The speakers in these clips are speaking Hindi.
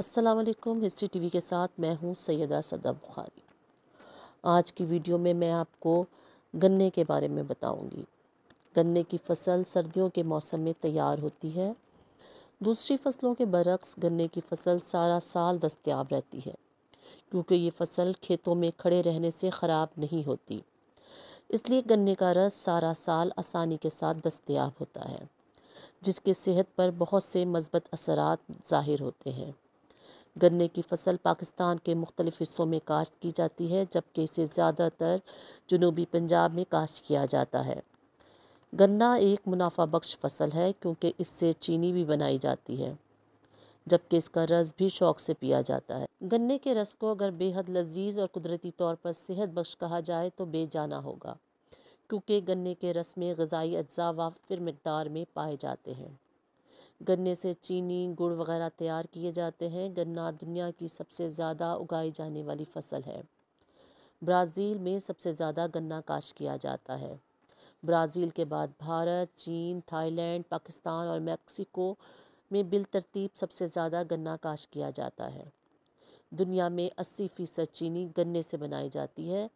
अस्सलाम वालेकुम हिस्ट्री टीवी के साथ मैं हूँ सैदा सदा बुखारी आज की वीडियो में मैं आपको गन्ने के बारे में बताऊंगी गन्ने की फसल सर्दियों के मौसम में तैयार होती है दूसरी फसलों के बरक्स गन्ने की फसल सारा साल दस्तियाब रहती है क्योंकि ये फसल खेतों में खड़े रहने से ख़राब नहीं होती इसलिए गन्ने का रस सारा साल आसानी के साथ दस्तियाब होता है जिसके सेहत पर बहुत से मस्बत असरात ज़ाहिर होते हैं गन्ने की फसल पाकिस्तान के मुख्तलिफ़ हिस्सों में काश्त की जाती है जबकि इसे ज़्यादातर जनूबी पंजाब में काश्त किया जाता है गन्ना एक मुनाफा बख्श फसल है क्योंकि इससे चीनी भी बनाई जाती है जबकि इसका रस भी शौक से पिया जाता है गन्ने के रस को अगर बेहद लजीज और कुदरती तौर पर सेहत बख्श कहा जाए तो बेजाना होगा क्योंकि गन्ने के रस में गज़ाई अज्जा वाफिर मकदार में पाए जाते हैं गन्ने से चीनी गुड़ वगैरह तैयार किए जाते हैं गन्ना दुनिया की सबसे ज़्यादा उगाई जाने वाली फसल है ब्राज़ील में सबसे ज़्यादा गन्ना काश किया जाता है ब्राज़ील के बाद भारत चीन थाईलैंड पाकिस्तान और मेक्सिको में बिल तरतीब सबसे ज़्यादा गन्ना काश किया जाता है दुनिया में 80 फ़ीसद चीनी गन्ने से बनाई जाती है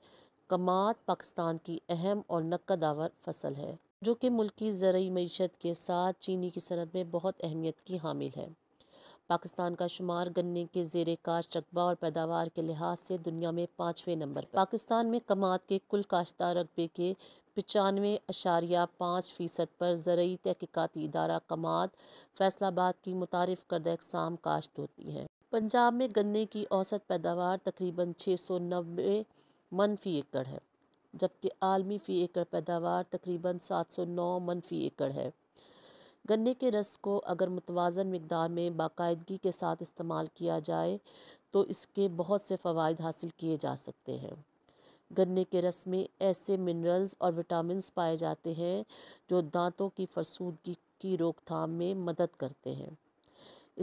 कमात पाकिस्तान की अहम और नकदावर फसल है जो कि मुल्क की ज़रूरी मीशत के साथ चीनी की सनत में बहुत अहमियत की हामिल है पाकिस्तान का शुमार गन्ने के जेर काश रकबा और पैदावार के लिहाज से दुनिया में पाँचवें नंबर पर पाकिस्तान में कमात के कुल काश्ता रकबे के पचानवे अशारिया पाँच फ़ीसद पर ज़रूरी तहकीकती इदारा कमात फैसलाबाद की मुतारफ़ करदा अकसाम काश्त होती है पंजाब में गन्ने की औसत पैदावार तकरीबन छः सौ नब्बे मनफी एकड़ है जबकि आलमी फ़ी एकड़ पैदावार तकरीबन सात सौ नौ मन फ़ी एकड़ है गन्ने के रस को अगर मुतवाजन मकदार में बाकायदगी के साथ इस्तेमाल किया जाए तो इसके बहुत से फ़वाद हासिल किए जा सकते हैं गन्ने के रस में ऐसे मिनरल्स और विटामिन पाए जाते हैं जो दांतों की फरसूदगी की रोकथाम में मदद करते हैं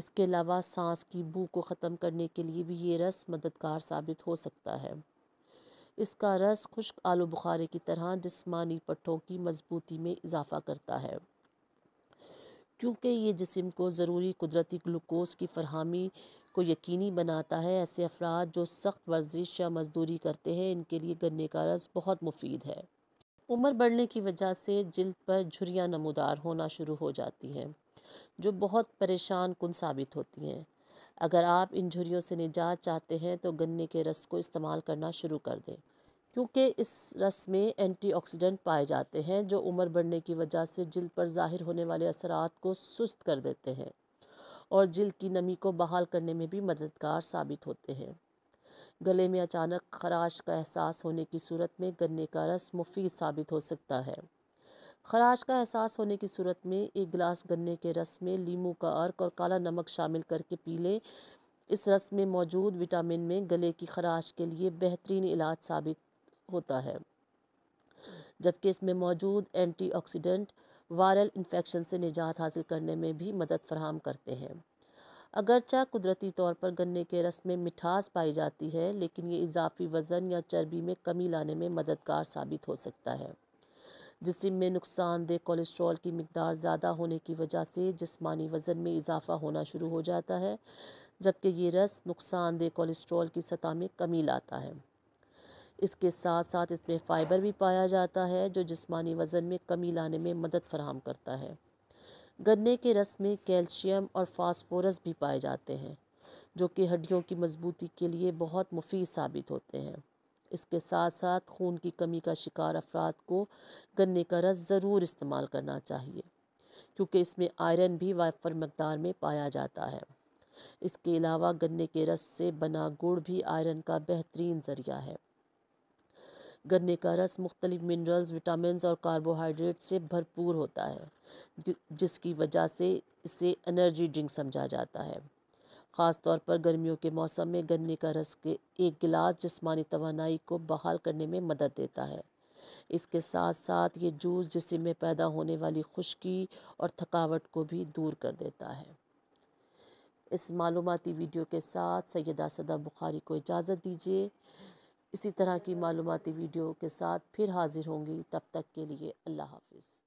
इसके अलावा सांस की बू को ख़त्म करने के लिए भी ये रस मददगार साबित हो सकता है इसका रस खुश्क आलू बुखारे की तरह जिस्मानी पट्टों की मजबूती में इजाफा करता है क्योंकि ये जिसम को ज़रूरी कुदरती ग्लूकोज की फरहमी को यकीनी बनाता है ऐसे अफराद जो सख्त वर्जिश या मजदूरी करते हैं इनके लिए गन्ने का रस बहुत मुफीद है उम्र बढ़ने की वजह से जल्द पर झुरियाँ नमदार होना शुरू हो जाती हैं जो बहुत परेशान कन साबित होती हैं अगर आप इन से निजात चाहते हैं तो गन्ने के रस को इस्तेमाल करना शुरू कर दें क्योंकि इस रस में एंटीऑक्सीडेंट पाए जाते हैं जो उम्र बढ़ने की वजह से जल्द पर ज़ाहिर होने वाले असरात को सुस्त कर देते हैं और जल्द की नमी को बहाल करने में भी मददगार साबित होते हैं गले में अचानक खराश का एहसास होने की सूरत में गन्ने का रस मुफीद साबित हो सकता है खराश का एहसास होने की सूरत में एक गिलास गन्ने के रस में लीमू का अर्क और काला नमक शामिल करके पी लें इस रस में मौजूद विटामिन में गले की खराश के लिए बेहतरीन इलाज साबित होता है जबकि इसमें मौजूद एंटीऑक्सीडेंट वायरल इन्फेक्शन से निजात हासिल करने में भी मदद फरहम करते हैं अगरचा कुदरती तौर पर गन्ने के रस में मिठास पाई जाती है लेकिन ये इजाफी वज़न या चर्बी में कमी लाने में मददगार साबित हो सकता है जिसम में नुकसानदेह कोलेस्ट्रॉल की मकदार ज़्यादा होने की वजह से जिसमानी वज़न में इजाफ़ा होना शुरू हो जाता है जबकि ये रस नुकसानदेह कोलेस्ट्रॉल की सतह में कमी लाता है इसके साथ साथ इसमें फ़ाइबर भी पाया जाता है जो जिसमानी वज़न में कमी लाने में मदद फराहम करता है गन्ने के रस में कैल्शियम और फास्फोरस भी पाए जाते हैं जो कि हड्डियों की मजबूती के लिए बहुत मुफीद साबित होते हैं इसके साथ साथ खून की कमी का शिकार अफराद को गन्ने का रस ज़रूर इस्तेमाल करना चाहिए क्योंकि इसमें आयरन भी वाफर मकदार में पाया जाता है इसके अलावा गन्ने के रस से बना गुड़ भी आयरन का बेहतरीन ज़रिया है गन्ने का रस मुख्तलिफ मिनरल्स विटामिन और कार्बोहाइड्रेट से भरपूर होता है जिसकी वजह से इसे एनर्जी ड्रिंक समझा जाता है ख़ास तौर पर गर्मियों के मौसम में गन्ने का रस के एक गिलास जिसमानी तोानाई को बहाल करने में मदद देता है इसके साथ साथ ये जूस जिसम में पैदा होने वाली खुश्की और थकावट को भी दूर कर देता है इस मालूमती वीडियो के साथ सैदा सदा बुखारी को इजाज़त दीजिए इसी तरह की मालूमती वीडियो के साथ फिर हाज़िर होंगी तब तक के लिए अल्लाह हाफिज़